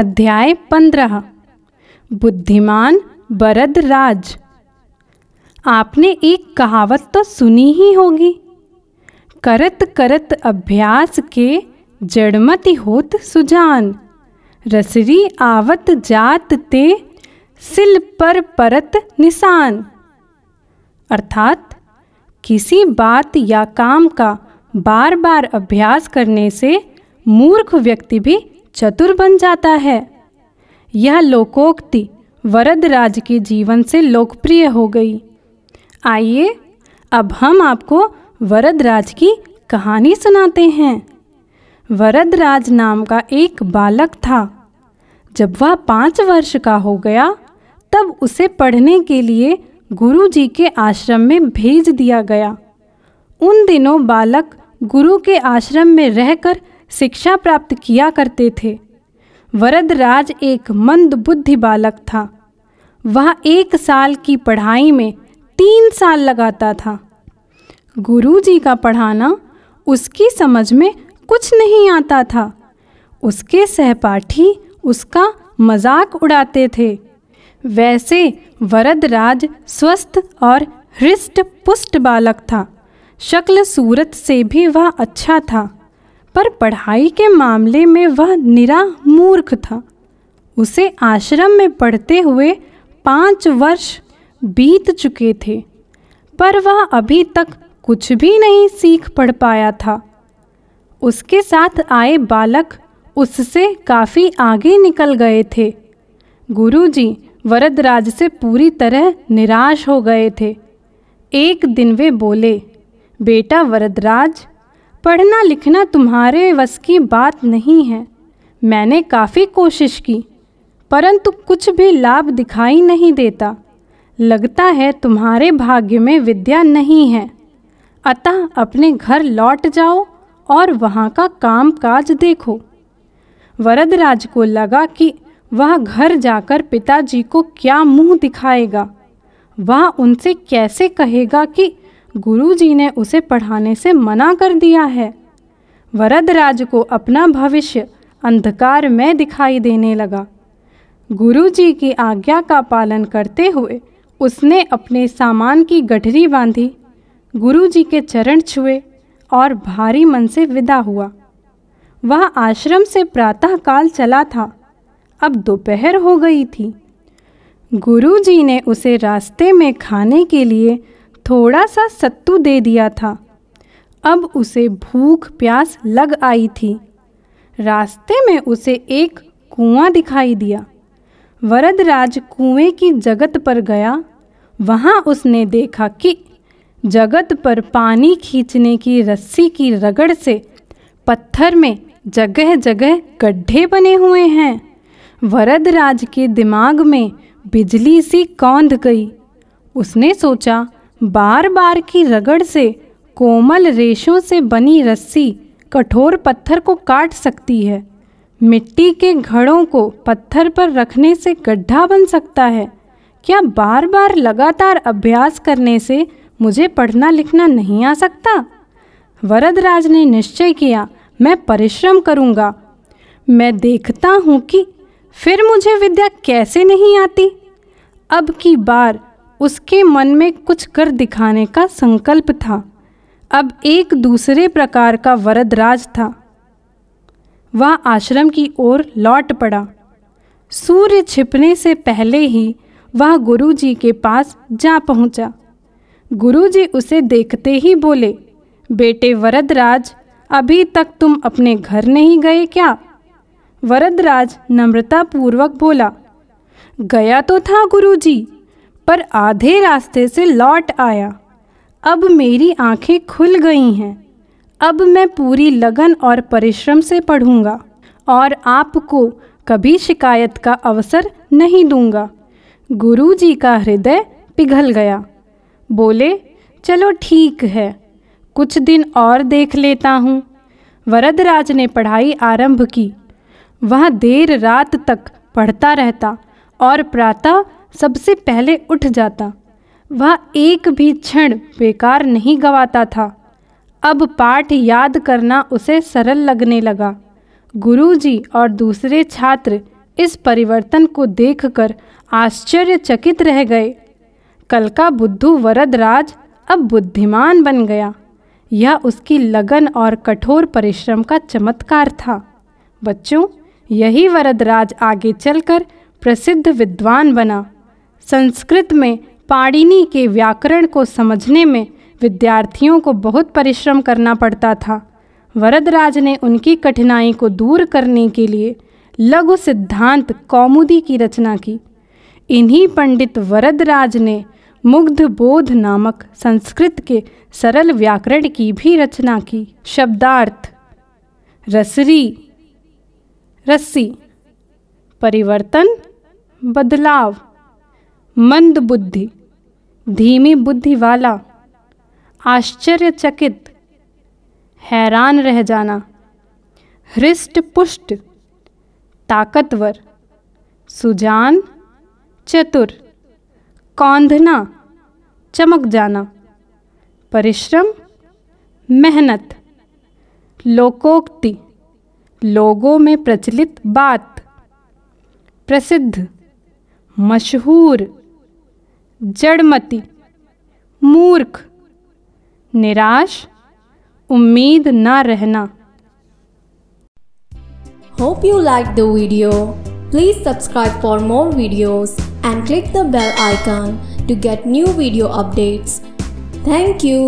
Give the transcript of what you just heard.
अध्याय पंद्रह बुद्धिमान बरद राज आपने एक कहावत तो सुनी ही होगी करत करत अभ्यास के जड़मति होत सुजान रसरी आवत जात ते सिल पर परत निशान अर्थात किसी बात या काम का बार बार अभ्यास करने से मूर्ख व्यक्ति भी चतुर बन जाता है यह लोकोक्ति वरदराज के जीवन से लोकप्रिय हो गई आइए अब हम आपको वरदराज की कहानी सुनाते हैं वरदराज नाम का एक बालक था जब वह पाँच वर्ष का हो गया तब उसे पढ़ने के लिए गुरुजी के आश्रम में भेज दिया गया उन दिनों बालक गुरु के आश्रम में रहकर शिक्षा प्राप्त किया करते थे वरदराज एक मंद बुद्धि बालक था वह एक साल की पढ़ाई में तीन साल लगाता था गुरुजी का पढ़ाना उसकी समझ में कुछ नहीं आता था उसके सहपाठी उसका मजाक उड़ाते थे वैसे वरदराज स्वस्थ और हृष्ट पुष्ट बालक था शक्ल सूरत से भी वह अच्छा था पर पढ़ाई के मामले में वह निरा मूर्ख था उसे आश्रम में पढ़ते हुए पाँच वर्ष बीत चुके थे पर वह अभी तक कुछ भी नहीं सीख पढ़ पाया था उसके साथ आए बालक उससे काफ़ी आगे निकल गए थे गुरुजी वरदराज से पूरी तरह निराश हो गए थे एक दिन वे बोले बेटा वरदराज पढ़ना लिखना तुम्हारे वस की बात नहीं है मैंने काफ़ी कोशिश की परंतु कुछ भी लाभ दिखाई नहीं देता लगता है तुम्हारे भाग्य में विद्या नहीं है अतः अपने घर लौट जाओ और वहाँ का काम काज देखो वरदराज को लगा कि वह घर जाकर पिताजी को क्या मुंह दिखाएगा वह उनसे कैसे कहेगा कि गुरुजी ने उसे पढ़ाने से मना कर दिया है वरदराज को अपना भविष्य अंधकार में दिखाई देने लगा गुरुजी की आज्ञा का पालन करते हुए उसने अपने सामान की गठरी बांधी गुरुजी के चरण छुए और भारी मन से विदा हुआ वह आश्रम से प्रातःकाल चला था अब दोपहर हो गई थी गुरुजी ने उसे रास्ते में खाने के लिए थोड़ा सा सत्तू दे दिया था अब उसे भूख प्यास लग आई थी रास्ते में उसे एक कुआं दिखाई दिया वरदराज कुएं की जगत पर गया वहाँ उसने देखा कि जगत पर पानी खींचने की रस्सी की रगड़ से पत्थर में जगह जगह गड्ढे बने हुए हैं वरदराज के दिमाग में बिजली सी कौंध गई उसने सोचा बार बार की रगड़ से कोमल रेशों से बनी रस्सी कठोर पत्थर को काट सकती है मिट्टी के घड़ों को पत्थर पर रखने से गड्ढा बन सकता है क्या बार बार लगातार अभ्यास करने से मुझे पढ़ना लिखना नहीं आ सकता वरदराज ने निश्चय किया मैं परिश्रम करूँगा मैं देखता हूँ कि फिर मुझे विद्या कैसे नहीं आती अब की बार उसके मन में कुछ कर दिखाने का संकल्प था अब एक दूसरे प्रकार का वरदराज था वह आश्रम की ओर लौट पड़ा सूर्य छिपने से पहले ही वह गुरुजी के पास जा पहुंचा। गुरुजी उसे देखते ही बोले बेटे वरदराज अभी तक तुम अपने घर नहीं गए क्या वरदराज नम्रतापूर्वक बोला गया तो था गुरुजी, पर आधे रास्ते से लौट आया अब मेरी आंखें खुल गई हैं अब मैं पूरी लगन और परिश्रम से पढ़ूंगा और आपको कभी शिकायत का अवसर नहीं दूंगा गुरु जी का हृदय पिघल गया बोले चलो ठीक है कुछ दिन और देख लेता हूँ वरदराज ने पढ़ाई आरंभ की वह देर रात तक पढ़ता रहता और प्रातः सबसे पहले उठ जाता वह एक भी क्षण बेकार नहीं गवाता था अब पाठ याद करना उसे सरल लगने लगा गुरुजी और दूसरे छात्र इस परिवर्तन को देखकर आश्चर्यचकित रह गए कल का बुद्धू वरदराज अब बुद्धिमान बन गया यह उसकी लगन और कठोर परिश्रम का चमत्कार था बच्चों यही वरदराज आगे चलकर प्रसिद्ध विद्वान बना संस्कृत में पाणिनी के व्याकरण को समझने में विद्यार्थियों को बहुत परिश्रम करना पड़ता था वरदराज ने उनकी कठिनाई को दूर करने के लिए लघु सिद्धांत कौमुदी की रचना की इन्हीं पंडित वरदराज ने मुग्ध बोध नामक संस्कृत के सरल व्याकरण की भी रचना की शब्दार्थ रसरी रस्सी परिवर्तन बदलाव मंद बुद्धि धीमी बुद्धि वाला आश्चर्यचकित हैरान रह जाना हृष्ट पुष्ट ताकतवर सुजान चतुर कौंधना चमक जाना परिश्रम मेहनत लोकोक्ति लोगों में प्रचलित बात प्रसिद्ध मशहूर जड़मती मूर्ख निराश उम्मीद ना रहना hope you like the video please subscribe for more videos and click the bell icon to get new video updates thank you